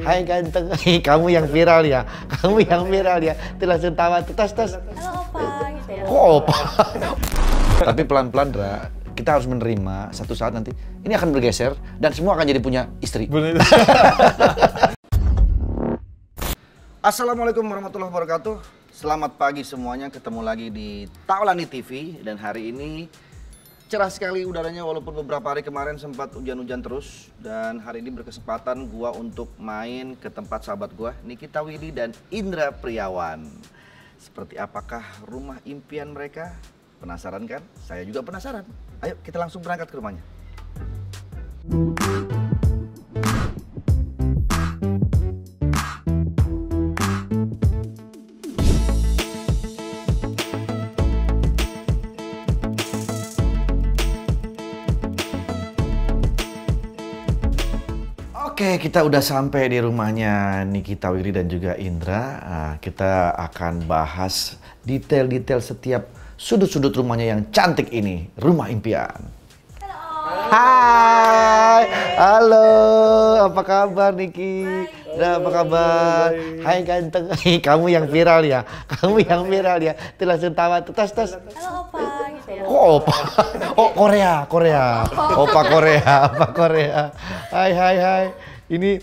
Hai ganteng, kamu yang viral ya, kamu yang viral ya. Itu langsung tawa, tes tes. Halo opa, gitu ya. Kok opa? Tapi pelan-pelan, Dra, kita harus menerima satu saat nanti ini akan bergeser dan semua akan jadi punya istri. Assalamualaikum warahmatullahi wabarakatuh. Selamat pagi semuanya, ketemu lagi di Taulani TV dan hari ini cerah sekali udaranya walaupun beberapa hari kemarin sempat hujan-hujan terus dan hari ini berkesempatan gua untuk main ke tempat sahabat gua Nikita Widi dan Indra Priawan. Seperti apakah rumah impian mereka? Penasaran kan? Saya juga penasaran. Ayo kita langsung berangkat ke rumahnya. Oke, kita udah sampai di rumahnya Nikita Wiri dan juga Indra. Nah, kita akan bahas detail-detail setiap sudut-sudut rumahnya yang cantik ini, rumah impian. Halo. Hai, halo, apa kabar Niki? Nah, apa kabar? Hai ganteng, kamu yang viral ya, kamu yang viral ya. Itu langsung tawa, tes tes. Halo opa. Gitu ya. Kok opa? Oh Korea, Korea. Oh. Opa Korea, opa Korea. Hai hai hai ini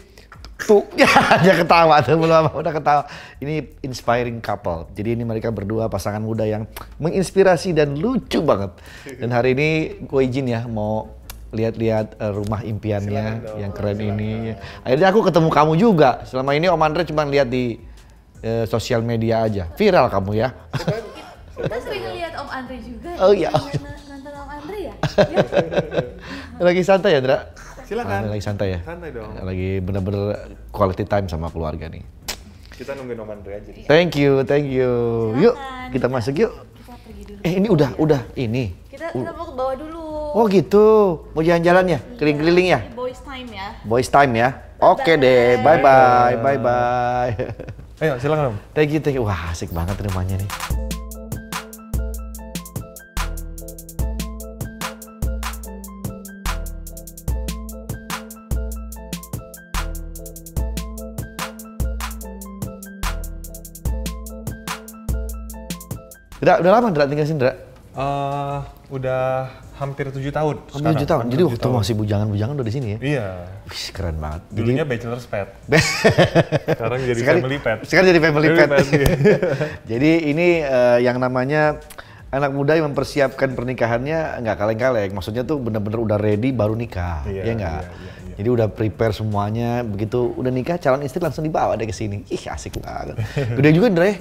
tuh ya dia ketawa tuh belum udah ketawa ini inspiring couple jadi ini mereka berdua pasangan muda yang menginspirasi dan lucu banget dan hari ini gue izin ya mau lihat-lihat eh, rumah impiannya dong, yang keren ini akhirnya aku ketemu kamu juga selama ini Om Andre cuma lihat di uh, sosial media aja viral kamu ya kita sering ya. lihat Om Andre juga ya, oh iya nonton Om Andre ya iya. lagi santai ya Dra Silakan. Ah, lagi santai ya. Santai dong. Lagi bener-bener quality time sama keluarga nih. Kita nungguin Om Andre aja. Thank you, thank you. Silakan. Yuk, kita masuk yuk. Kita pergi dulu. Eh, ini udah, udah ini. Kita, kita mau ke bawah dulu. Oh gitu. Mau jalan-jalan ya? Iya, Keliling-keliling ya? Boys time ya. Boys time ya. Oke okay deh. Bye bye. Bye bye. Ayo silakan Om. Thank you, thank you. Wah, asik banget rumahnya nih. Udah, udah lama Dra tinggal sini Dra? Uh, eh, udah hampir tujuh tahun. Hampir tujuh tahun. Jadi waktu tahun. masih bujangan-bujangan udah di sini ya? Iya. Wih, keren banget. Dulunya jadi, bachelor's pet. sekarang jadi sekarang, family pet. Sekarang jadi family, family pet. pet iya. jadi ini uh, yang namanya anak muda yang mempersiapkan pernikahannya nggak kaleng-kaleng. Maksudnya tuh bener-bener udah ready baru nikah, iya, ya nggak? Iya, iya, iya. Jadi udah prepare semuanya. Begitu udah nikah, calon istri langsung dibawa deh ke sini. Ih asik banget. Gede juga Andre. Ya?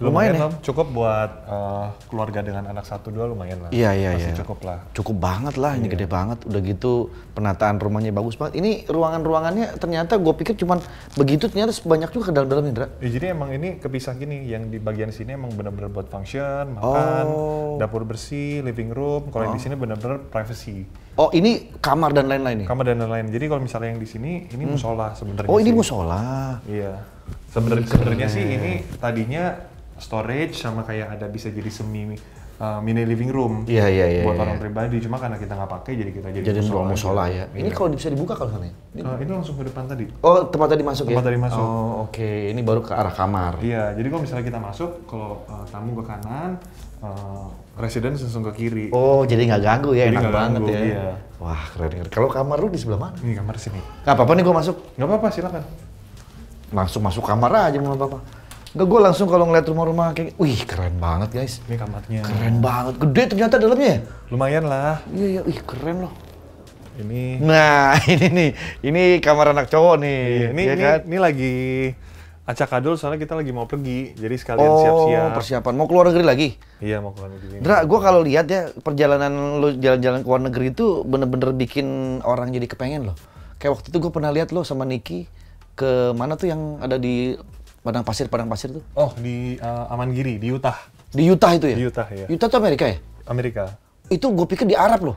lumayan, lumayan ya. Cukup buat uh, keluarga dengan anak satu dua lumayan lah. Iya iya Masih iya. Cukup lah. Cukup banget lah, ini iya. gede banget. Udah gitu penataan rumahnya bagus banget. Ini ruangan-ruangannya ternyata gue pikir cuma begitu ternyata sebanyak juga ke dalam-dalam Indra. Ya, jadi emang ini kepisah gini, yang di bagian sini emang benar-benar buat function, makan, oh. dapur bersih, living room. Kalau oh. di sini benar-benar privacy. Oh ini kamar dan lain-lain nih? Ya? Kamar dan lain-lain. Jadi kalau misalnya yang di sini ini hmm. musola sebenarnya. Oh ini musola. Iya. sebenarnya sih ini tadinya storage sama kayak ada bisa jadi semi Uh, mini living room iya, iya, iya, buat iya, orang iya. pribadi cuma karena kita nggak pakai jadi kita jadi, jadi musola, musola ya ini iya. kalau bisa dibuka kalau sana uh, ya? eh, ini langsung ke depan tadi oh tempat tadi masuk ya? tempat ya? tadi masuk oh oke okay. ini baru ke arah kamar iya jadi kalau misalnya kita masuk kalau uh, tamu ke kanan uh, residence langsung ke kiri oh jadi nggak ganggu ya jadi enak banget ganggu, ya iya. wah keren keren kalau kamar lu di sebelah mana ini kamar sini nggak apa-apa nih gua masuk Gak apa-apa silakan langsung masuk kamar aja nggak apa-apa Enggak, gue langsung kalau ngeliat rumah-rumah kayak, gitu, wih keren banget guys. Ini kamarnya. Keren banget, gede ternyata dalamnya Lumayan lah. Iya, iya, wih keren loh. Ini. Nah, ini nih, ini kamar anak cowok nih. Iya, ini, ya ini, kan? ini lagi acak adul soalnya kita lagi mau pergi, jadi sekalian oh, siap-siap. Oh, persiapan. Mau keluar negeri lagi? Iya, mau keluar negeri. Dra, gue kalau lihat ya perjalanan lu jalan-jalan ke luar negeri itu bener-bener bikin orang jadi kepengen loh. Kayak waktu itu gue pernah lihat lo sama Niki ke mana tuh yang ada di Padang pasir, padang pasir tuh? Oh, di uh, Amangiri, di Utah. Di Utah itu ya? Di Utah ya. Utah tuh Amerika ya? Amerika. Itu gue pikir di Arab loh.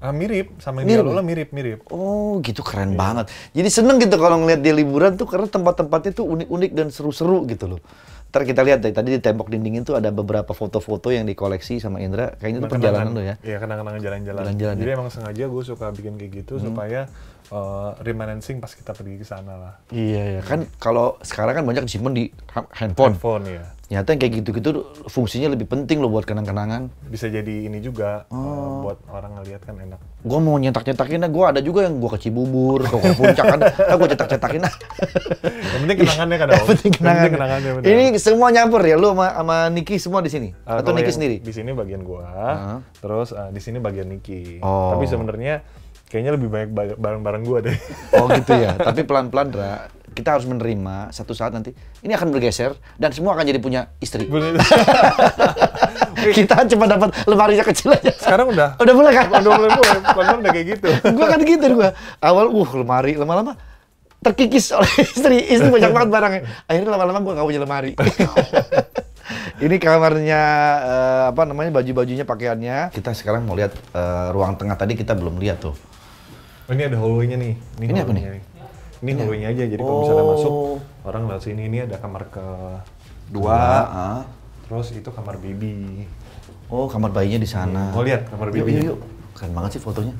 Uh, mirip sama yang mirip. Ya? mirip mirip. Oh gitu keren yeah. banget. Jadi seneng gitu kalau ngeliat dia liburan tuh karena tempat-tempatnya tuh unik-unik dan seru-seru gitu loh. Ntar kita lihat deh, tadi di tembok dinding itu ada beberapa foto-foto yang dikoleksi sama Indra. Kayaknya itu perjalanan tuh ya? Iya, kenangan kenangan jalan-jalan. Jalan-jalan. Jadi ya. emang sengaja gue suka bikin kayak gitu hmm. supaya uh, reminiscing pas kita pergi ke sana lah. Iya, ya. kan kalau sekarang kan banyak disimpan di handphone. Handphone, ya. Nyata yang kayak gitu-gitu fungsinya lebih penting loh buat kenang-kenangan. Bisa jadi ini juga eh, oh. buat orang ngeliat kan enak. Gua mau nyetak-nyetakin, Gua ada juga yang gue ke Cibubur, ke Puncak kan, ah, gue cetak-cetakin ah. yang penting kenangannya kan. yang penting kenangannya. kenangannya Ini semua nyamper ya, lu sama, sama Niki semua di sini uh, atau Niki sendiri? Di sini bagian gua. uh. terus uh, di sini bagian Niki. Oh. Tapi sebenarnya kayaknya lebih banyak barang-barang gua deh. Oh gitu ya. Tapi pelan-pelan, Dra kita harus menerima satu saat nanti ini akan bergeser dan semua akan jadi punya istri. kita cuma dapat lemarinya kecil aja. Sekarang udah. Udah mulai kan? Udah mulai mulai. udah kayak gitu. gua kan gitu gua. Awal uh lemari lama-lama terkikis oleh istri. Istri banyak banget barangnya. Akhirnya lama-lama gua gak punya lemari. ini kamarnya uh, apa namanya baju-bajunya pakaiannya. Kita sekarang mau lihat uh, ruang tengah tadi kita belum lihat tuh. Oh, ini ada hallway-nya nih. Ini, ini apa nih? nih? Ini yeah. hulunya aja, jadi oh. kalau misalnya masuk oh. orang lihat sini ini ada kamar ke dua, ah. terus itu kamar baby. Oh, kamar bayinya di sana. Mau iya, lihat kamar yuk, Yuk, yuk. Keren banget sih fotonya.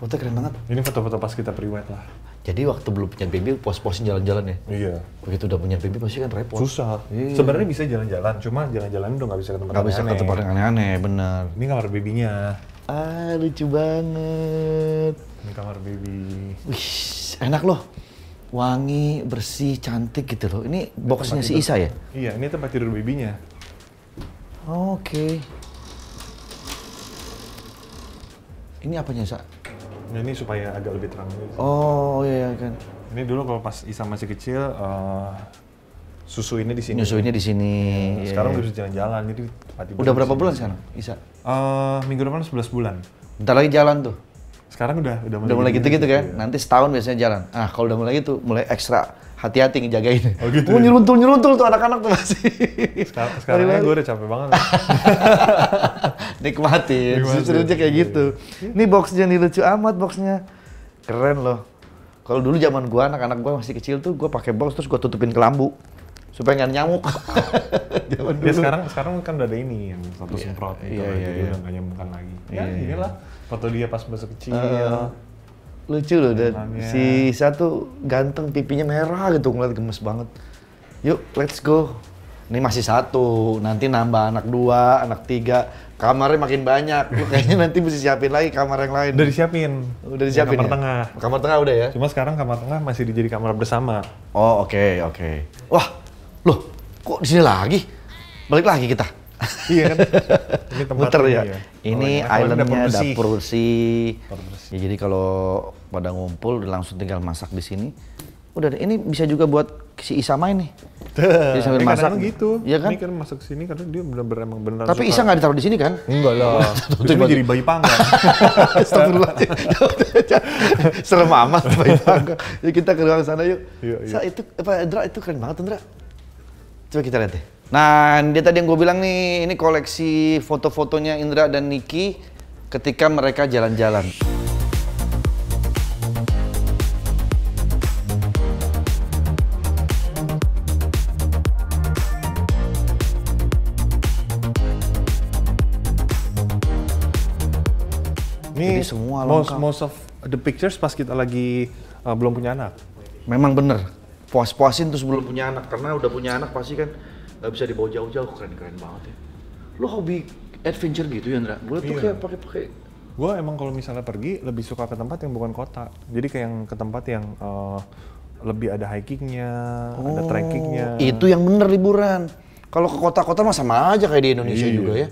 Foto keren banget. Ini foto-foto pas kita priwet lah. Jadi waktu belum punya baby, pos-posin jalan-jalan ya? Iya. Begitu udah punya baby pasti kan repot. Susah. Iya. Sebenarnya bisa jalan-jalan, cuma jalan-jalan udah nggak bisa ke tempat aneh bisa ke tempat aneh-aneh, bener. Ini kamar babynya. Ah, lucu banget. Ini kamar baby. Wih, enak loh wangi, bersih, cantik gitu loh. Ini boxnya si Isa ya? Iya, ini tempat tidur babynya. Oke. Okay. Ini apanya, Sa? Nah, ini supaya agak lebih terang. Oh, iya iya kan. Ini dulu kalau pas Isa masih kecil, uh, susu ini di sini. Susu ini di sini. Ya, iya, sekarang iya. udah bisa jalan-jalan, jadi tempat Udah berapa bulan sekarang, Isa? Uh, minggu depan 11 bulan. Bentar lagi jalan tuh. Sekarang udah udah mulai, udah mulai gitu-gitu kan. Iya. Nanti setahun biasanya jalan. Ah, kalau udah mulai gitu mulai ekstra hati-hati ngejagain. Oh gitu. Oh, ya? nyeruntul nyeruntul tuh anak-anak tuh masih. Sekarang, sekarang gue udah capek banget. Nikmatin. Justru aja kayak gitu. Iya. Ini boxnya nih lucu amat boxnya. Keren loh. Kalau dulu zaman gua anak-anak gua masih kecil tuh gua pakai box terus gua tutupin kelambu supaya nggak nyamuk. Jaman ya, dulu. Ya, sekarang sekarang kan udah ada ini yang satu yeah. semprot gitu, yeah, yeah, jadi yeah. udah iya. nggak nyamukan lagi. Yeah, ya iya. inilah foto dia pas masih kecil. Uh, lucu loh dan si satu ganteng pipinya merah gitu ngeliat gemes banget. Yuk, let's go. Ini masih satu, nanti nambah anak dua, anak tiga, kamarnya makin banyak. kayaknya nanti mesti siapin lagi kamar yang lain. Udah disiapin. Udah disiapin. Kamar ya? tengah. Kamar tengah udah ya. Cuma sekarang kamar tengah masih dijadi kamar bersama. Oh oke okay, oke. Okay. Wah loh kok di sini lagi? Balik lagi kita. iya kan? Ini Muter ya? ya. Ini islandnya dapur bersih. Ya, jadi kalau pada ngumpul langsung tinggal masak di sini. Udah ini bisa juga buat si Isa main nih. Jadi sambil kan masak. gitu. ya kan? Ini kan masak sini karena dia benar-benar emang benar. Tapi Isa nggak ditaruh di sini kan? Enggak lah. Itu jadi bayi panggang. Serem amat bayi panggang. Ya, kita ke ruang sana yuk. Iya, iya. itu apa Indra itu keren banget Indra. Coba kita lihat deh. Nah, dia tadi yang gue bilang nih, ini koleksi foto-fotonya Indra dan Niki ketika mereka jalan-jalan. Ini Jadi semua Most, most of the pictures pas kita lagi uh, belum punya anak. Memang bener puas-puasin terus belum punya anak karena udah punya anak pasti kan nggak bisa dibawa jauh-jauh keren-keren banget ya lo hobi adventure gitu ya Ndra? gue tuh iya. kayak pakai-pakai gue emang kalau misalnya pergi lebih suka ke tempat yang bukan kota jadi kayak yang ke tempat yang uh, lebih ada hikingnya oh, ada trekkingnya itu yang bener liburan kalau ke kota-kota mah sama aja kayak di Indonesia iya. juga ya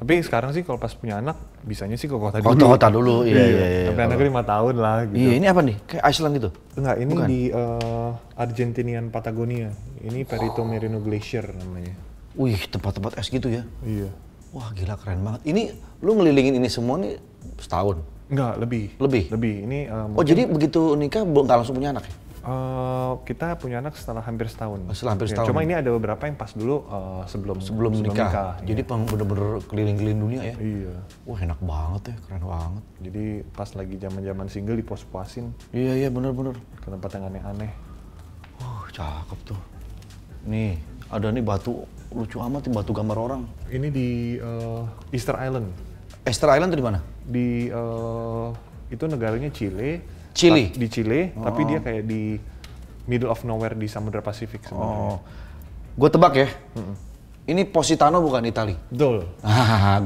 tapi sekarang sih kalau pas punya anak, bisanya sih ke kota oh, dulu. Kota-kota dulu, iya, iya, iya. iya. Tapi iya. anaknya lima tahun lah gitu. Iya, ini apa nih? Kayak Iceland gitu? Enggak, ini Bukan. di uh, Argentinian Patagonia. Ini Perito oh. Merino Glacier namanya. Wih, tempat-tempat es gitu ya? Iya. Wah, gila keren banget. Ini, lu ngelilingin ini semua nih setahun? Enggak, lebih. Lebih? Lebih. Ini, uh, Oh, jadi begitu nikah nggak langsung punya anak ya? Uh, kita punya anak setelah hampir setahun. Oh, setelah hampir ya, setahun. Cuma ini ada beberapa yang pas dulu uh, sebelum sebelum, sebelum nikah. Ya. Jadi iya. bener-bener keliling-keliling dunia ya. Iya. Wah enak banget ya, keren banget. Jadi pas lagi zaman-zaman single di pos puasin. Iya iya bener-bener. Ke tempat yang aneh-aneh. Wah cakep tuh. Nih ada nih batu lucu amat nih batu gambar orang. Ini di uh, Easter Island. Easter Island di mana? Di uh, itu negaranya Chile Chile. Di Chile, oh. tapi dia oh. kayak di middle of nowhere di Samudra Pasifik sebenarnya. Oh. Gue tebak ya. Mm Ini Positano bukan Itali. Betul.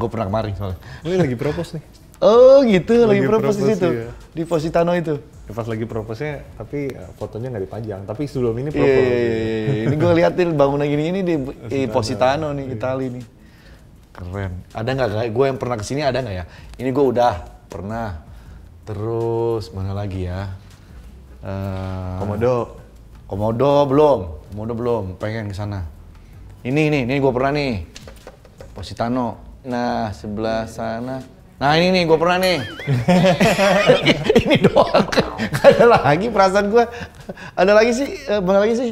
gue pernah kemari soalnya. Ini lagi propose nih. Oh gitu, lagi, lagi propose, di situ. Iya. Di Positano itu. Ya, pas lagi propose tapi eh, fotonya nggak dipajang. Tapi sebelum ini iya, iya, propose. Iya, ini gue liatin bangunan gini ini di eh, Positano nih, Italia Itali nih. Keren. Ada nggak, gue yang pernah kesini ada nggak ya? Ini gue udah pernah Terus mana lagi ya? Uh, Komodo. Komodo belum. Komodo belum. Pengen ke sana. Ini ini ini gue pernah nih. Positano. Nah sebelah sana. Nah ini nih gue pernah nih. ini doang. ada lagi perasaan gue. Ada lagi sih. Mana eh, lagi sih?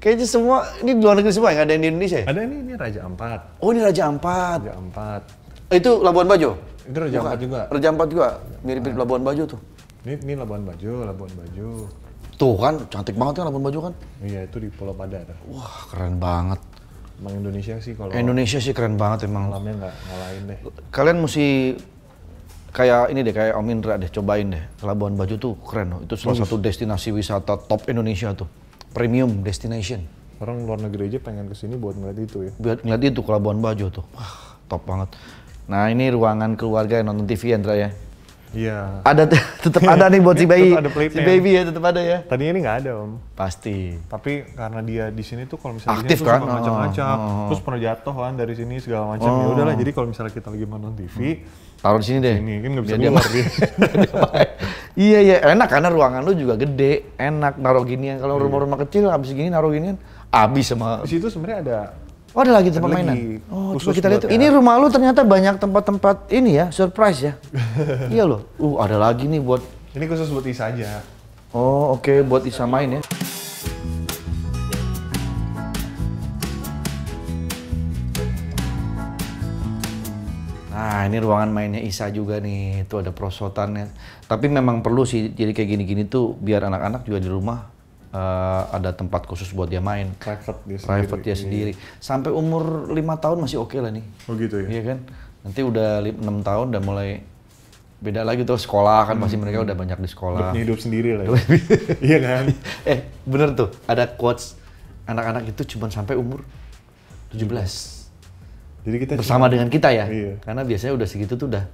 Kayaknya semua ini di luar negeri semua ya? ada yang di Indonesia ya? Ada ini, ini Raja Ampat. Oh ini Raja Ampat. Raja Ampat. Itu Labuan Bajo? Itu Raja Ampat juga? Raja Ampat juga, mirip-mirip Labuan Bajo tuh. Ini, ini Labuan Bajo, Labuan Bajo. Tuh kan, cantik banget kan Labuan Bajo kan? Iya, itu di Pulau Padar. Wah, keren banget. Emang Indonesia sih kalau... Indonesia sih keren banget emang. Alamnya nggak ngalahin deh. Kalian mesti kayak ini deh kayak Om Indra deh cobain deh Labuan Bajo tuh keren loh itu salah satu destinasi wisata top Indonesia tuh premium destination orang luar negeri aja pengen kesini buat ngeliat itu ya buat ngeliat itu ke Labuan Bajo tuh wah top banget Nah ini ruangan keluarga yang nonton TV Andra ya. Iya. Ada tetap ada nih buat si bayi. ada si baby ya tetap ada ya. Tadi ini nggak ada om. Pasti. Tapi karena dia di sini tuh kalau misalnya aktif kan macam-macam, oh, oh. terus pernah jatuh kan dari sini segala macam. Ya oh. Ya udahlah jadi kalau misalnya kita lagi nonton TV, hmm. taruh di sini deh. Ini kan nggak bisa dia keluar iya iya enak karena ruangan lu juga gede, enak naruh ginian. Kalau iya. rumah-rumah kecil habis gini naruh ginian abis sama. Di situ sebenarnya ada Oh ada lagi tempat ada mainan. Lagi oh coba kita lihat. Ya. Ini rumah lu ternyata banyak tempat-tempat ini ya surprise ya. iya loh. Uh ada lagi nih buat. Ini khusus buat Isa aja. Oh oke okay. buat Isa main ya. Nah ini ruangan mainnya Isa juga nih. Itu ada prosotannya. Tapi memang perlu sih jadi kayak gini-gini tuh biar anak-anak juga di rumah uh, ada tempat khusus buat dia main. Private dia sendiri. Private dia iya. sendiri. Iya. Sampai umur lima tahun masih oke okay lah nih. Oh gitu ya. Iya kan. Nanti udah enam tahun udah mulai beda lagi tuh sekolah kan masih hmm. mereka udah banyak di sekolah. Hidup, hidup sendiri lah. Ya. iya kan. Eh bener tuh ada quotes anak-anak itu cuma sampai umur 17. Jadi kita bersama cuman, dengan kita ya. Iya. Karena biasanya udah segitu tuh udah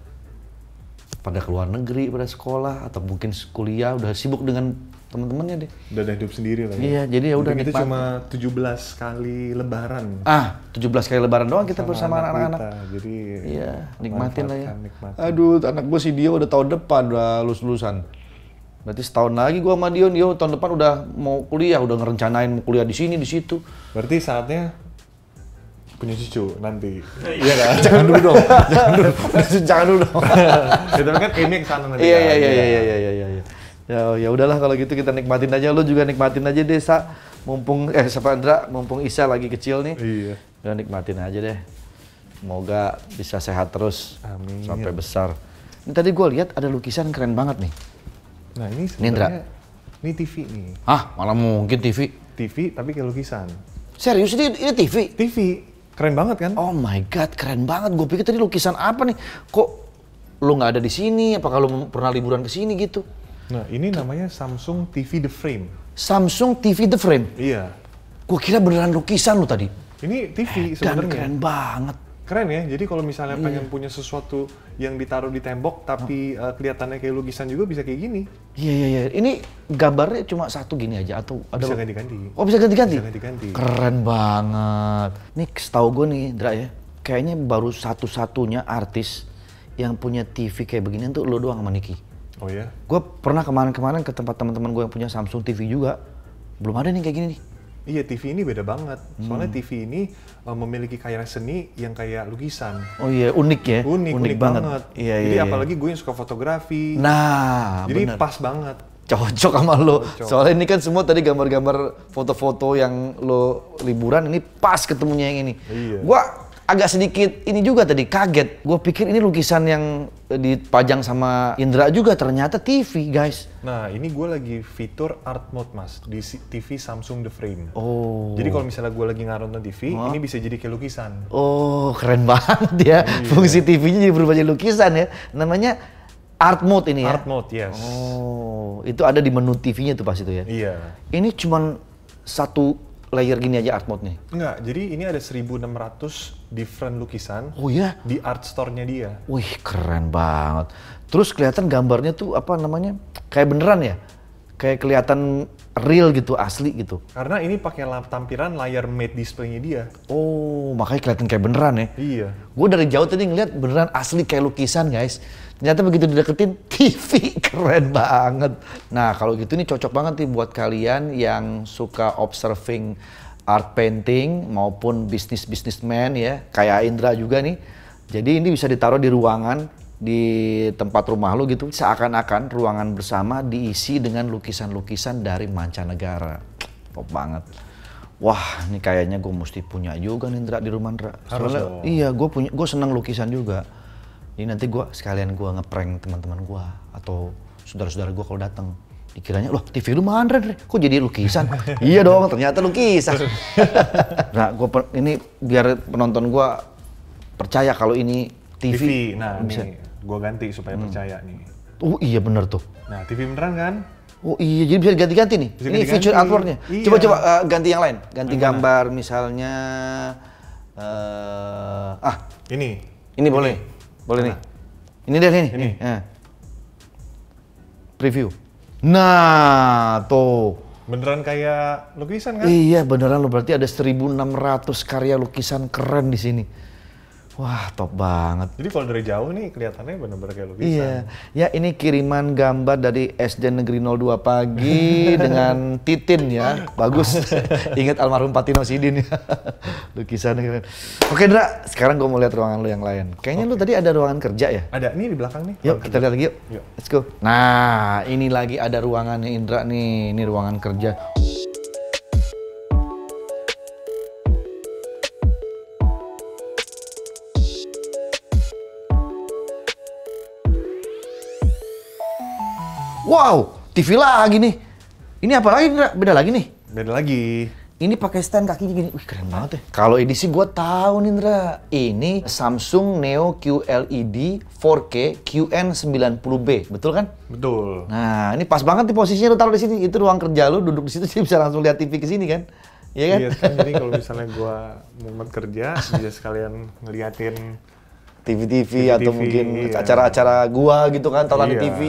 pada keluar negeri, pada sekolah atau mungkin kuliah udah sibuk dengan teman-temannya deh. Udah ada hidup sendiri lah. Ya. Iya, jadi ya udah nikmat. Itu cuma belas kali lebaran. Ah, tujuh belas kali lebaran doang kita bersama anak-anak. Jadi Iya, nikmatin lah ya. Nikmatin. Aduh, anak gue si Dio udah tahun depan udah lulus-lulusan. Berarti setahun lagi gua sama Dio, Dio tahun depan udah mau kuliah, udah ngerencanain mau kuliah di sini, di situ. Berarti saatnya punya cucu nanti. Iya kan? Jangan dulu dong. Jangan dulu. Jangan dulu dong. ya, kan ini kesana nanti. Iya, kan. iya, iya, iya, iya, iya, iya, iya ya ya udahlah kalau gitu kita nikmatin aja lu juga nikmatin aja desa mumpung eh Sapandra mumpung Isa lagi kecil nih iya ya nikmatin aja deh semoga bisa sehat terus Amin. sampai besar ini tadi gue lihat ada lukisan keren banget nih nah ini Nindra ini TV nih ah malah mungkin TV TV tapi kayak lukisan serius ini, ini TV TV keren banget kan oh my god keren banget gue pikir tadi lukisan apa nih kok lo nggak ada di sini apa kalau pernah liburan ke sini gitu Nah, ini namanya Samsung TV The Frame. Samsung TV The Frame? Iya. Gue kira beneran lukisan lo tadi. Ini TV eh, sebenarnya. keren banget. Keren ya. Jadi kalau misalnya iya. pengen punya sesuatu yang ditaruh di tembok tapi oh. uh, kelihatannya kayak lukisan juga bisa kayak gini. Iya iya iya. Ini gambarnya cuma satu gini aja atau ada Bisa ganti-ganti. Oh, bisa ganti-ganti. Bisa ganti-ganti. Keren banget. ini setau gue nih, Dra ya. Kayaknya baru satu-satunya artis yang punya TV kayak begini tuh lo doang sama Niki Oh iya? Gue pernah kemarin-kemarin ke tempat teman-teman gue yang punya Samsung TV juga, belum ada nih kayak gini nih. Iya, TV ini beda banget. Soalnya hmm. TV ini uh, memiliki kaya seni yang kayak lukisan. Oh iya, unik ya. Unik, unik, unik banget. banget. Iya, Jadi iya, iya. apalagi gue yang suka fotografi. Nah, Jadi bener. pas banget. Cocok sama lo. Cocok. Soalnya ini kan semua tadi gambar-gambar foto-foto yang lo liburan ini pas ketemunya yang ini. Iya. Gua agak sedikit ini juga tadi kaget. Gue pikir ini lukisan yang eh, dipajang sama Indra juga ternyata TV guys. Nah ini gue lagi fitur art mode mas di TV Samsung The Frame. Oh. Jadi kalau misalnya gue lagi nonton TV, ini bisa jadi kayak lukisan. Oh keren banget ya. Iya. Fungsi TV-nya jadi berubah jadi lukisan ya. Namanya art mode ini ya. Art mode yes. Oh itu ada di menu TV-nya tuh pas itu ya. Iya. Ini cuman satu layer gini aja art mode nih? Enggak, jadi ini ada 1600 different lukisan. Oh iya. Di art store-nya dia. Wih, keren banget. Terus kelihatan gambarnya tuh apa namanya? Kayak beneran ya? Kayak kelihatan real gitu, asli gitu. Karena ini pakai tampilan layar made display-nya dia. Oh, makanya kelihatan kayak beneran ya. Iya. Gue dari jauh tadi ngeliat beneran asli kayak lukisan, guys. Ternyata begitu dideketin, TV keren banget. Nah, kalau gitu ini cocok banget nih buat kalian yang suka observing art painting maupun bisnis bisnismen ya kayak Indra juga nih jadi ini bisa ditaruh di ruangan di tempat rumah lo gitu seakan-akan ruangan bersama diisi dengan lukisan-lukisan dari mancanegara top banget wah ini kayaknya gue mesti punya juga nih Indra di rumah Indra soalnya iya gue punya gue seneng lukisan juga ini nanti gue sekalian gue ngeprank teman-teman gue atau saudara-saudara gue kalau datang pikirannya loh TV lu mana deh kok jadi lukisan iya dong ternyata lukisan nah gue ini biar penonton gue percaya kalau ini TV, TV nah ini gue ganti supaya hmm. percaya nih oh iya bener tuh nah TV beneran kan Oh iya, jadi bisa ganti-ganti nih. Bisa ini ganti -ganti. feature artworknya. Iya. Coba coba uh, ganti yang lain, ganti gambar misalnya. Uh, ah, ini. Ini boleh, ini. boleh nah. nih. Ini deh ini. Ini. Ya. Preview. Nah, tuh. Beneran kayak lukisan kan? Iya, beneran lo berarti ada 1600 karya lukisan keren di sini. Wah, top banget. Jadi kalau dari jauh nih kelihatannya benar-benar kayak lukisan. Iya. Ya, ini kiriman gambar dari SD Negeri 02 pagi dengan Titin ya. Bagus. Ingat almarhum Patino Sidin ya. lukisan keren. Oke, Dra, sekarang gua mau lihat ruangan lu yang lain. Kayaknya okay. lu tadi ada ruangan kerja ya? Ada. Nih di belakang nih. Yuk, kita lihat lagi yuk. yuk. Let's go. Nah, ini lagi ada ruangannya Indra nih. Ini ruangan kerja. Wow, TV lagi nih. Ini apa lagi? Beda lagi nih. Beda lagi. Ini pakai stand kakinya gini. Wih, keren banget ya. Kalau edisi gua tahu nih, Indra. Ini Samsung Neo QLED 4K QN90B, betul kan? Betul. Nah, ini pas banget di posisinya lu taruh di sini. Itu ruang kerja lu, duduk di situ sih bisa langsung lihat TV ke sini kan? Iya kan? Iya, kan jadi kalau misalnya gua mau kerja bisa sekalian ngeliatin TV-TV atau mungkin iya. acara-acara iya. gua gitu kan tonton iya. di TV.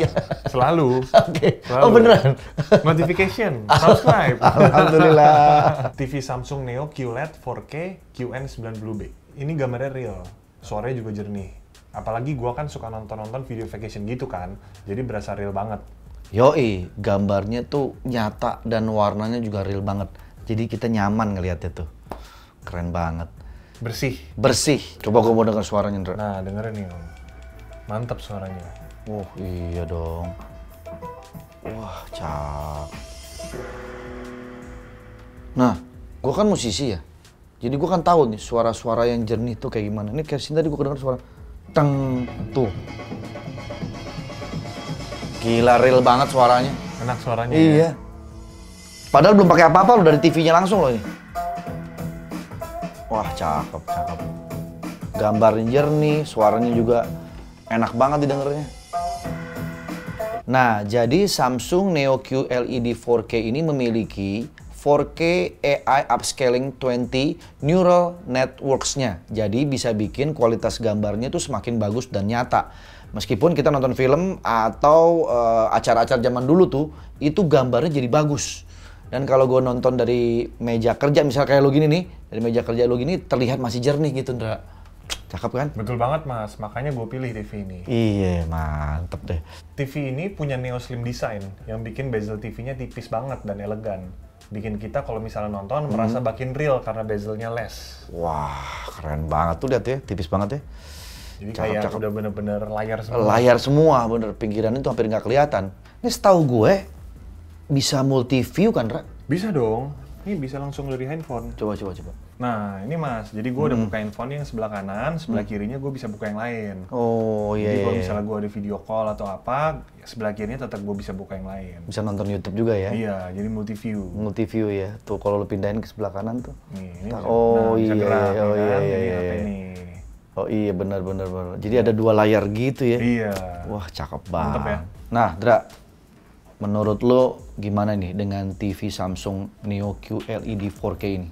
Selalu. Oke. okay. Oh beneran. Notification, subscribe. Alhamdulillah. TV Samsung Neo QLED 4K QN90B. Ini gambarnya real. Suaranya juga jernih. Apalagi gua kan suka nonton-nonton video vacation gitu kan. Jadi berasa real banget. Yoi, gambarnya tuh nyata dan warnanya juga real banget. Jadi kita nyaman ngelihatnya tuh. Keren banget. Bersih. Bersih. Coba gue mau dengar suaranya, Ndra. Nah, dengerin nih, Om. Mantap suaranya. Oh, iya dong. Wah, cak. Nah, gue kan musisi ya. Jadi gue kan tahu nih suara-suara yang jernih tuh kayak gimana. Ini kayak Kevin tadi gue dengar suara teng tuh. Gila real banget suaranya. Enak suaranya. Iya. Ya. Padahal belum pakai apa-apa lo dari TV-nya langsung loh ini. Wah cakep, cakep. Gambarnya jernih, suaranya juga enak banget didengarnya. Nah, jadi Samsung Neo QLED 4K ini memiliki 4K AI upscaling 20 neural networks-nya. Jadi bisa bikin kualitas gambarnya tuh semakin bagus dan nyata. Meskipun kita nonton film atau eh, acara-acara uh, zaman dulu tuh, itu gambarnya jadi bagus. Dan kalau gue nonton dari meja kerja, misal kayak lo gini nih, dari meja kerja lo gini terlihat masih jernih gitu, Ndra. Cakep kan? Betul banget mas, makanya gue pilih TV ini. Iya, mantep deh. TV ini punya Neo Slim Design, yang bikin bezel TV-nya tipis banget dan elegan. Bikin kita kalau misalnya nonton hmm. merasa bakin real karena bezelnya less. Wah, keren banget tuh lihat ya, tipis banget ya. Jadi cakep, kayak cakep. udah bener-bener layar semua. Layar semua, bener. pinggiran itu hampir nggak kelihatan. Ini setahu gue, bisa multi view kan, Ra? Bisa dong. Ini bisa langsung dari handphone. Coba, coba, coba. Nah, ini Mas, jadi gue hmm. udah buka handphone yang sebelah kanan, sebelah hmm. kirinya gue bisa buka yang lain. Oh, iya. Jadi iya, kalau iya. misalnya gue ada video call atau apa, sebelah kirinya tetap gue bisa buka yang lain. Bisa nonton YouTube juga ya? Iya, jadi multi view. Multi view ya. Tuh kalau lo pindahin ke sebelah kanan tuh. Ini, ini nah, bisa, oh, nah, iya, gerak, oh, kan? iya, oh, iya, iya, Ini. Oh iya benar benar benar. Jadi ada dua layar gitu ya. Iya. Wah, cakep ya. banget. ya. Nah, Dra, Menurut lo gimana nih dengan TV Samsung Neo QLED 4K ini?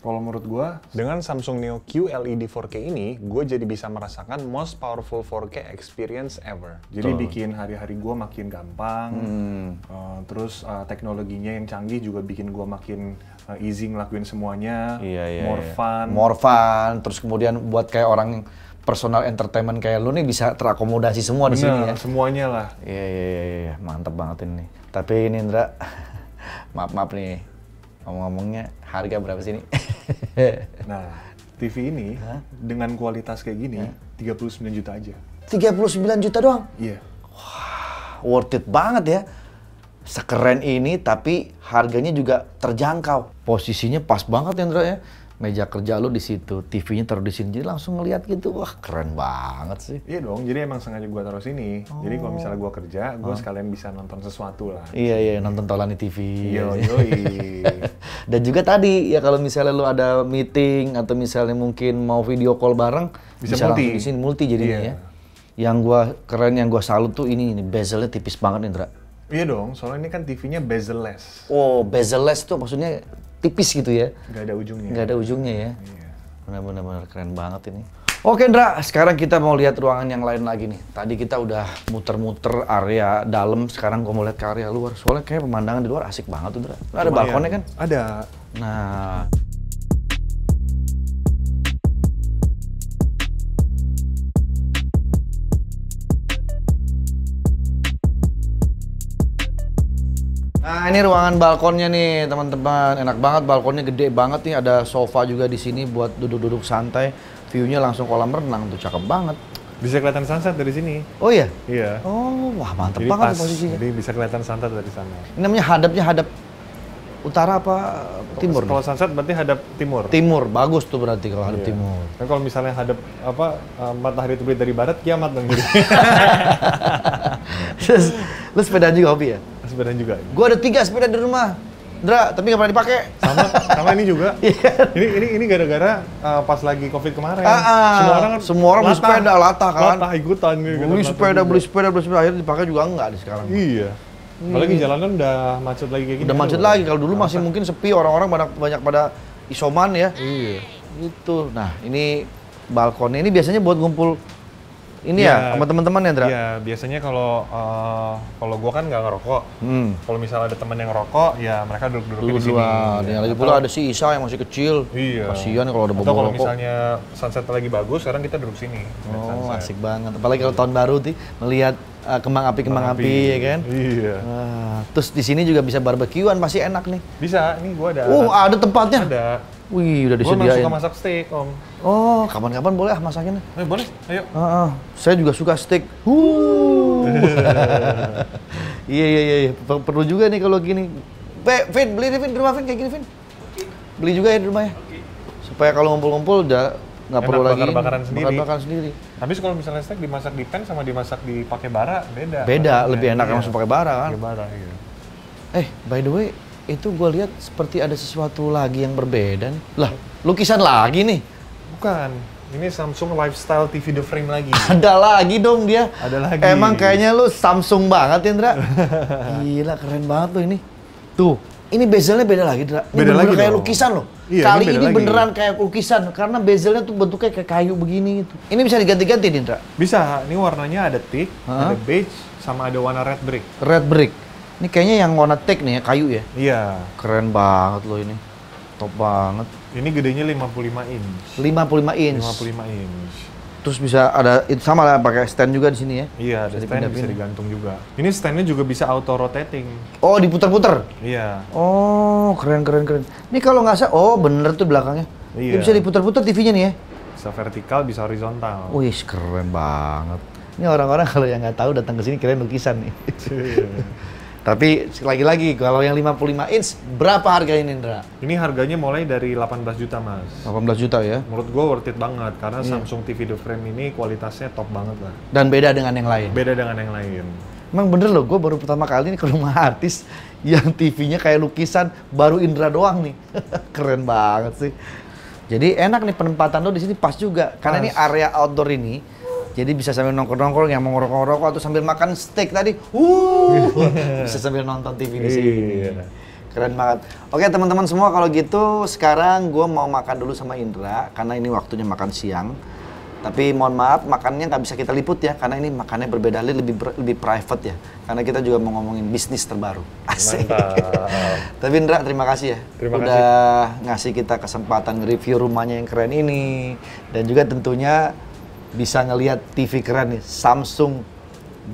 Kalau menurut gue, dengan Samsung Neo QLED 4K ini, gue jadi bisa merasakan most powerful 4K experience ever. Jadi Tuh. bikin hari-hari gue makin gampang, hmm. uh, terus uh, teknologinya yang canggih juga bikin gue makin uh, easy ngelakuin semuanya, iya, iya, more iya. fun. More fun, terus kemudian buat kayak orang personal entertainment kayak lu nih bisa terakomodasi semua di sini ya. semuanya lah. Iya, iya, iya, iya, mantep banget ini. Tapi ini Indra, maaf maaf nih, ngomong-ngomongnya harga berapa sih ini? nah, TV ini Hah? dengan kualitas kayak gini, tiga puluh sembilan juta aja. Tiga puluh sembilan juta doang? Iya. Yeah. Wah, worth it banget ya. Sekeren ini tapi harganya juga terjangkau. Posisinya pas banget Indra ya meja kerja lu di situ, TV-nya taruh di sini. Jadi langsung ngeliat gitu, wah keren banget sih. Iya dong, jadi emang sengaja gua taruh sini. Oh. Jadi kalau misalnya gua kerja, gua huh? Oh. sekalian bisa nonton sesuatu lah. Iya iya, nonton Tolani TV. Iya yo. Dan juga tadi ya kalau misalnya lu ada meeting atau misalnya mungkin mau video call bareng bisa, bisa multi. di sini multi jadinya yeah. ya. Yang gua keren yang gua salut tuh ini ini bezelnya tipis banget Indra. Iya dong, soalnya ini kan TV-nya bezel less. Oh, bezel less tuh maksudnya tipis gitu ya. Nggak ada ujungnya. Nggak ada ujungnya ya. Iya. Benar-benar keren banget ini. Oke Indra, sekarang kita mau lihat ruangan yang lain lagi nih. Tadi kita udah muter-muter area dalam, sekarang gua mau lihat ke area luar. Soalnya kayak pemandangan di luar asik banget tuh Indra. ada balkonnya ya, kan? Ada. Nah. Nah ini ruangan balkonnya nih teman-teman, enak banget balkonnya gede banget nih, ada sofa juga di sini buat duduk-duduk santai, viewnya langsung kolam renang tuh cakep banget. Bisa kelihatan sunset dari sini. Oh iya? Iya. Oh wah mantep jadi banget pas, posisinya. Jadi bisa kelihatan sunset dari sana. Ini namanya hadapnya hadap utara apa timur? Kalau sunset berarti hadap timur. Timur, bagus tuh berarti kalau hadap iya. timur. Kan kalau misalnya hadap apa eh, matahari terbit dari barat kiamat dong jadi. lu sepeda juga hobi ya? sepeda juga. gua ada tiga sepeda di rumah. Dra, tapi nggak pernah dipakai. Sama, sama ini juga. Iya. ini ini ini gara-gara uh, pas lagi covid kemarin. Ah, ah, semua orang kan semua orang beli sepeda lata kan. Lata ikutan. Gitu, beli sepeda, beli sepeda, beli sepeda. Akhirnya dipakai juga enggak di sekarang. Iya. Apalagi hmm. Iya. jalanan udah macet lagi kayak gitu. Udah macet lagi. Kalau dulu masih mungkin sepi orang-orang banyak banyak pada isoman ya. Iya. Itu. Nah ini balkonnya ini biasanya buat ngumpul ini ya, ya sama teman-teman ya, Dra? Iya, biasanya kalau uh, kalau gua kan nggak ngerokok. Hmm. Kalau misalnya ada teman yang ngerokok, ya mereka duduk-duduk di sini. Iya. Ya. Lagi pula ada si Isa yang masih kecil. Iya. Kasihan kalau ada bobo rokok. kalau misalnya sunset lagi bagus, sekarang kita duduk sini. Oh, asik banget. Apalagi kalau tahun baru nih melihat uh, eh, kembang api kembang api, api ya kan iya uh, terus di sini juga bisa barbekyuan pasti enak nih bisa ini gua ada uh ada tempatnya ada Wih, udah disediain. Gue suka masak steak, Om. Oh, kapan-kapan boleh ah masakin. Eh boleh, ayo. Uh, uh. Saya juga suka steak. Iya, iya, iya. iya. Perlu juga nih kalau gini. Pe, Vin, beli nih Vin, di rumah Vin, kayak gini Vin. Beli juga ya di rumah ya. Supaya kalau ngumpul-ngumpul udah nggak perlu lagi bakar-bakaran sendiri. Bakar bakaran sendiri. Tapi kalau misalnya steak dimasak di pan sama dimasak dipakai bara beda. Beda, lebih enak iya. langsung pakai bara kan. Pakai bara, iya. Eh, by the way, itu gue lihat seperti ada sesuatu lagi yang berbeda. Lah, lukisan lagi nih? Bukan. Ini Samsung Lifestyle TV The Frame lagi. Ada lagi dong dia. Ada lagi. Emang kayaknya lu Samsung banget, Indra. Gila, keren banget tuh ini. Tuh, ini bezelnya beda lagi, Indra. Ini beda lagi kayak lukisan loh. Iya, Kali ini, ini lagi. beneran kayak lukisan karena bezelnya tuh bentuknya kayak kayu begini gitu. Ini bisa diganti-ganti, Indra? Bisa. Ini warnanya ada teak, ada beige, sama ada warna red brick. Red brick. Ini kayaknya yang warna take nih ya, kayu ya? Iya. Keren banget loh ini. Top banget. Ini gedenya 55 inch. 55 inch. 55 inch. Terus bisa ada itu sama lah pakai stand juga di sini ya. Iya, ada bisa stand bisa digantung juga. Ini standnya juga bisa auto rotating. Oh, diputar-putar. Iya. Oh, keren keren keren. Ini kalau nggak salah, oh bener tuh belakangnya. Iya. Ini bisa diputar-putar TV-nya nih ya. Bisa vertikal, bisa horizontal. Wih, keren banget. Ini orang-orang kalau yang nggak tahu datang ke sini keren lukisan nih. Iya. Tapi lagi-lagi kalau yang 55 inch berapa harganya ini, Indra? Ini harganya mulai dari 18 juta, Mas. 18 juta ya. Menurut gue worth it banget karena hmm. Samsung TV The Frame ini kualitasnya top banget lah. Dan beda dengan yang lain. Beda dengan yang lain. Emang bener loh, gue baru pertama kali ini ke rumah artis yang TV-nya kayak lukisan, baru Indra doang nih. Keren banget sih. Jadi enak nih penempatan lo di sini pas juga, karena pas. ini area outdoor ini jadi bisa sambil nongkrong-nongkrong yang mau ngerokok-ngerokok atau sambil makan steak tadi. Uh, bisa sambil nonton TV di sini. Iya. Keren banget. Oke teman-teman semua kalau gitu sekarang gue mau makan dulu sama Indra karena ini waktunya makan siang. Tapi mohon maaf makannya nggak bisa kita liput ya karena ini makannya berbeda lebih lebih private ya. Karena kita juga mau ngomongin bisnis terbaru. Asik. Tapi Indra terima kasih ya. Terima Udah kasih. ngasih kita kesempatan review rumahnya yang keren ini dan juga tentunya bisa ngelihat TV keren nih, Samsung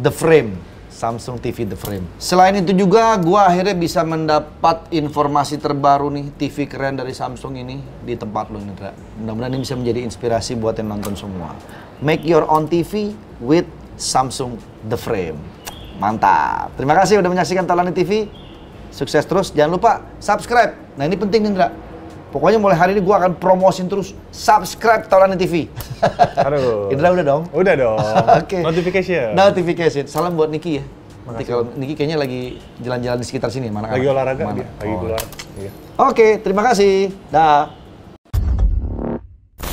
The Frame. Samsung TV The Frame. Selain itu juga gua akhirnya bisa mendapat informasi terbaru nih TV keren dari Samsung ini di tempat lu Indra. Mudah-mudahan ini bisa menjadi inspirasi buat yang nonton semua. Make your own TV with Samsung The Frame. Mantap. Terima kasih udah menyaksikan Talani TV. Sukses terus. Jangan lupa subscribe. Nah, ini penting Indra Pokoknya mulai hari ini gue akan promosin terus subscribe Taulani TV. Aduh. Indra udah dong? Udah dong. Oke. okay. Notification. Notification. Salam buat Niki ya. Nanti kalau Niki kayaknya lagi jalan-jalan di sekitar sini, mana Lagi olahraga mana? dia. Lagi oh, iya. iya. Oke, okay, terima kasih. Dah.